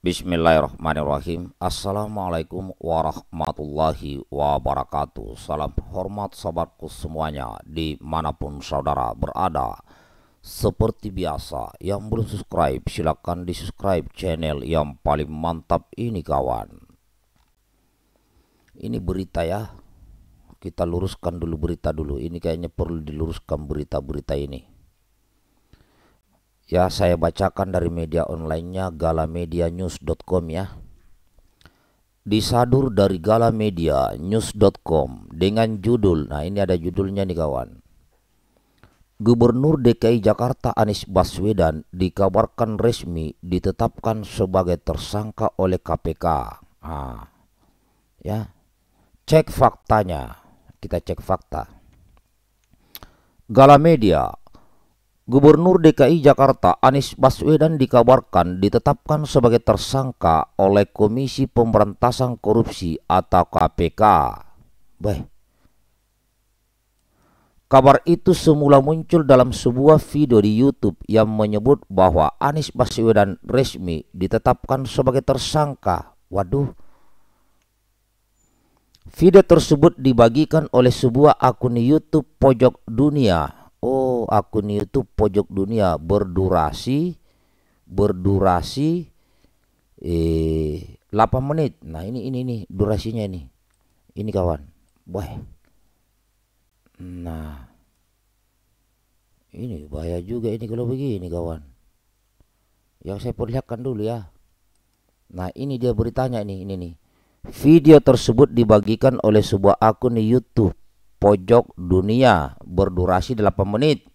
Bismillahirrahmanirrahim Assalamualaikum warahmatullahi wabarakatuh Salam hormat sahabatku semuanya Dimanapun saudara berada Seperti biasa Yang belum subscribe silahkan di subscribe channel yang paling mantap ini kawan Ini berita ya Kita luruskan dulu berita dulu Ini kayaknya perlu diluruskan berita-berita ini Ya, saya bacakan dari media onlinenya galamedianews.com ya. Disadur dari galamedianews.com dengan judul. Nah, ini ada judulnya nih kawan. Gubernur DKI Jakarta Anies Baswedan dikabarkan resmi ditetapkan sebagai tersangka oleh KPK. Ah, ya, cek faktanya. Kita cek fakta. Galamedia Gubernur DKI Jakarta Anies Baswedan dikabarkan ditetapkan sebagai tersangka oleh Komisi Pemberantasan Korupsi atau KPK. Baik. Kabar itu semula muncul dalam sebuah video di YouTube yang menyebut bahwa Anies Baswedan resmi ditetapkan sebagai tersangka. Waduh. Video tersebut dibagikan oleh sebuah akun YouTube Pojok Dunia oh akun YouTube pojok dunia berdurasi berdurasi eh 8 menit. Nah, ini ini nih durasinya ini. Ini kawan. Wah. Nah. Ini bahaya juga ini kalau begini kawan. Yang saya perlihatkan dulu ya. Nah, ini dia beritanya ini ini nih. Video tersebut dibagikan oleh sebuah akun di YouTube pojok dunia berdurasi 8 menit.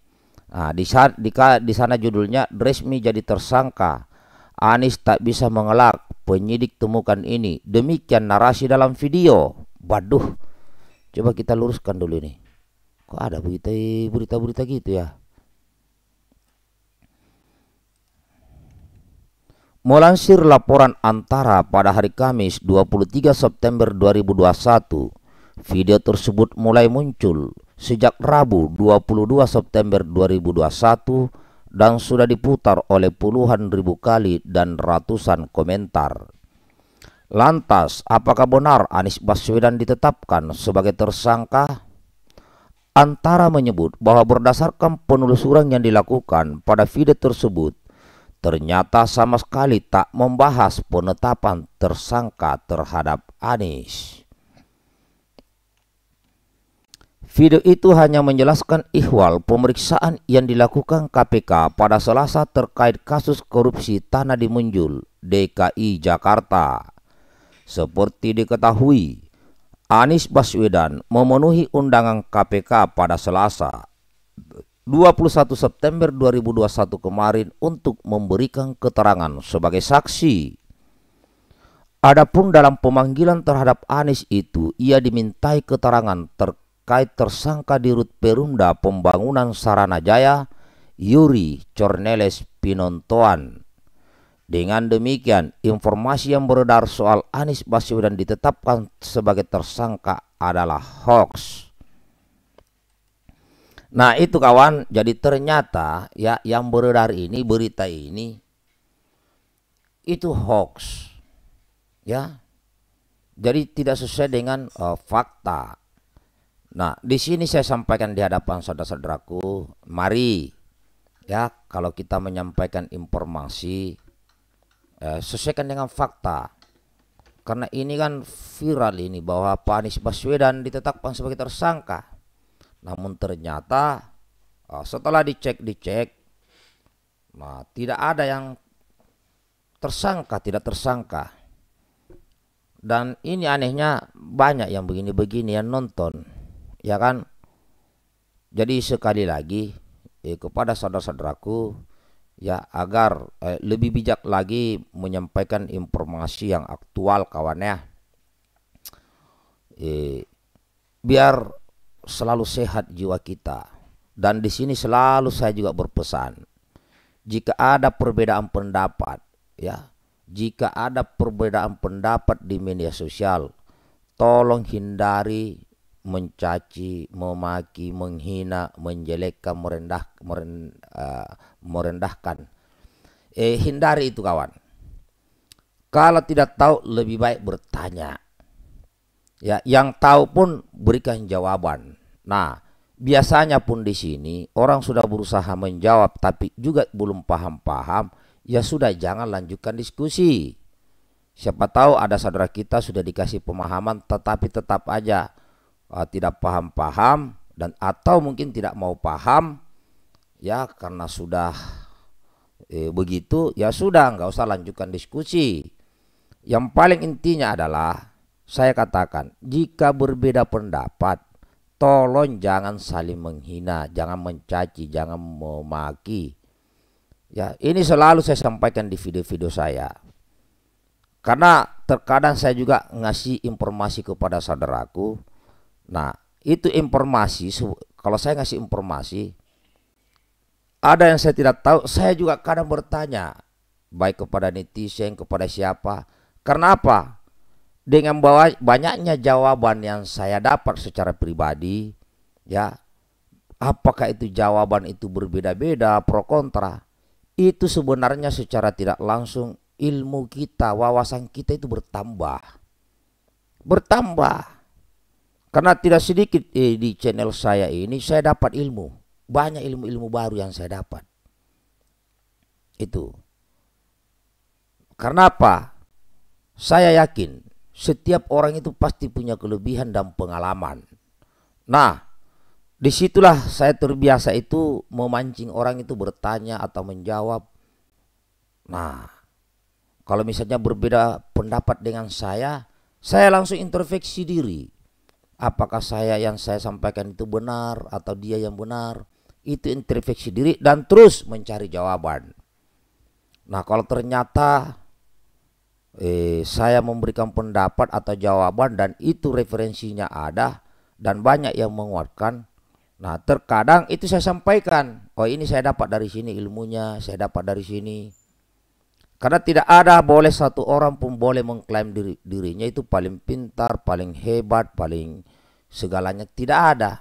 Nah, di saat di, di sana judulnya Resmi jadi tersangka. Anies tak bisa mengelak penyidik temukan ini. Demikian narasi dalam video. Waduh. Coba kita luruskan dulu ini Kok ada berita berita-berita gitu ya? Melansir laporan antara pada hari Kamis 23 September 2021, Video tersebut mulai muncul sejak Rabu 22 September 2021 dan sudah diputar oleh puluhan ribu kali dan ratusan komentar. Lantas, apakah benar Anies Baswedan ditetapkan sebagai tersangka? Antara menyebut bahwa berdasarkan penelusuran yang dilakukan pada video tersebut, ternyata sama sekali tak membahas penetapan tersangka terhadap Anies. Video itu hanya menjelaskan ihwal pemeriksaan yang dilakukan KPK pada Selasa terkait kasus korupsi tanah di Munjul, DKI Jakarta. Seperti diketahui, Anies Baswedan memenuhi undangan KPK pada Selasa 21 September 2021 kemarin untuk memberikan keterangan sebagai saksi. Adapun dalam pemanggilan terhadap Anies itu, ia dimintai keterangan terkait terkait tersangka di Rut Perumda Pembangunan Sarana Jaya Yuri Cornelis Pinontoan. Dengan demikian, informasi yang beredar soal Anies Baswedan ditetapkan sebagai tersangka adalah hoax. Nah itu kawan, jadi ternyata ya yang beredar ini berita ini itu hoax, ya. Jadi tidak sesuai dengan uh, fakta. Nah, di sini saya sampaikan di hadapan saudara-saudaraku, mari ya kalau kita menyampaikan informasi eh, sesuaikan dengan fakta. Karena ini kan viral ini bahwa Pak Anies Baswedan ditetapkan sebagai tersangka. Namun ternyata eh, setelah dicek-dicek nah tidak ada yang tersangka, tidak tersangka. Dan ini anehnya banyak yang begini-begini yang nonton ya kan jadi sekali lagi eh, kepada saudara-saudaraku ya agar eh, lebih bijak lagi menyampaikan informasi yang aktual ya eh, biar selalu sehat jiwa kita dan di sini selalu saya juga berpesan jika ada perbedaan pendapat ya jika ada perbedaan pendapat di media sosial tolong hindari mencaci, memaki, menghina, menjelekkan, merendah, eh, merendahkan. Eh, hindari itu kawan. Kalau tidak tahu lebih baik bertanya. Ya, yang tahu pun berikan jawaban. Nah, biasanya pun di sini orang sudah berusaha menjawab tapi juga belum paham-paham, ya sudah jangan lanjutkan diskusi. Siapa tahu ada saudara kita sudah dikasih pemahaman tetapi tetap aja uh, tidak paham-paham dan atau mungkin tidak mau paham ya karena sudah eh, begitu ya sudah nggak usah lanjutkan diskusi. Yang paling intinya adalah saya katakan jika berbeda pendapat tolong jangan saling menghina, jangan mencaci, jangan memaki. Ya, ini selalu saya sampaikan di video-video saya. Karena terkadang saya juga ngasih informasi kepada saudaraku Nah, itu informasi kalau saya ngasih informasi ada yang saya tidak tahu, saya juga kadang bertanya baik kepada netizen, kepada siapa. Karena apa? Dengan bawa banyaknya jawaban yang saya dapat secara pribadi, ya. Apakah itu jawaban itu berbeda-beda pro kontra? Itu sebenarnya secara tidak langsung ilmu kita, wawasan kita itu bertambah. Bertambah karena tidak sedikit eh, di channel saya ini saya dapat ilmu. Banyak ilmu-ilmu baru yang saya dapat. Itu. Karena apa? Saya yakin setiap orang itu pasti punya kelebihan dan pengalaman. Nah, disitulah saya terbiasa itu memancing orang itu bertanya atau menjawab. Nah, kalau misalnya berbeda pendapat dengan saya, saya langsung introspeksi diri apakah saya yang saya sampaikan itu benar atau dia yang benar itu introspeksi diri dan terus mencari jawaban nah kalau ternyata eh, saya memberikan pendapat atau jawaban dan itu referensinya ada dan banyak yang menguatkan nah terkadang itu saya sampaikan oh ini saya dapat dari sini ilmunya saya dapat dari sini karena tidak ada boleh satu orang pun boleh mengklaim diri, dirinya itu paling pintar, paling hebat, paling segalanya tidak ada.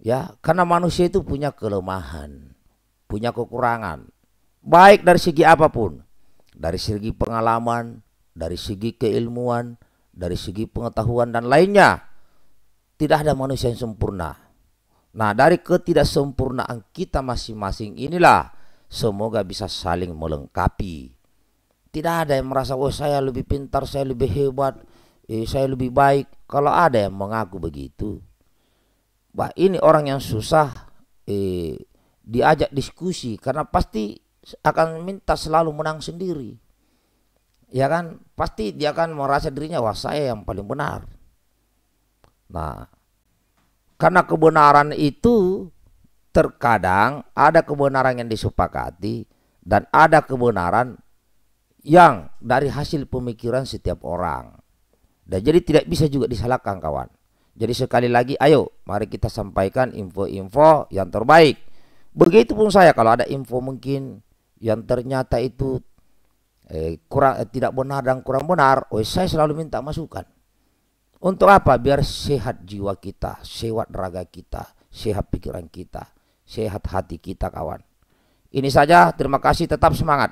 Ya, karena manusia itu punya kelemahan, punya kekurangan. Baik dari segi apapun. Dari segi pengalaman, dari segi keilmuan, dari segi pengetahuan dan lainnya. Tidak ada manusia yang sempurna. Nah, dari ketidaksempurnaan kita masing-masing inilah Semoga bisa saling melengkapi. Tidak ada yang merasa, oh saya lebih pintar, saya lebih hebat, eh, saya lebih baik. Kalau ada yang mengaku begitu. wah ini orang yang susah eh, diajak diskusi karena pasti akan minta selalu menang sendiri. Ya kan? Pasti dia akan merasa dirinya, wah saya yang paling benar. Nah, karena kebenaran itu terkadang ada kebenaran yang disepakati dan ada kebenaran yang dari hasil pemikiran setiap orang. Dan jadi tidak bisa juga disalahkan kawan. Jadi sekali lagi ayo mari kita sampaikan info-info yang terbaik. begitu pun saya kalau ada info mungkin yang ternyata itu eh, kurang eh, tidak benar dan kurang benar, oh saya selalu minta masukan. Untuk apa? Biar sehat jiwa kita, sehat raga kita, sehat pikiran kita sehat hati kita kawan. Ini saja, terima kasih, tetap semangat.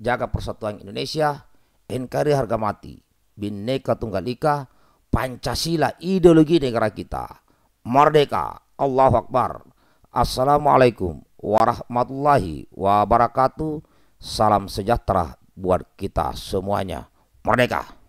Jaga persatuan Indonesia, NKRI harga mati, Bhinneka Tunggal Ika, Pancasila ideologi negara kita. Merdeka, Allahu Akbar. Assalamualaikum warahmatullahi wabarakatuh. Salam sejahtera buat kita semuanya. Merdeka!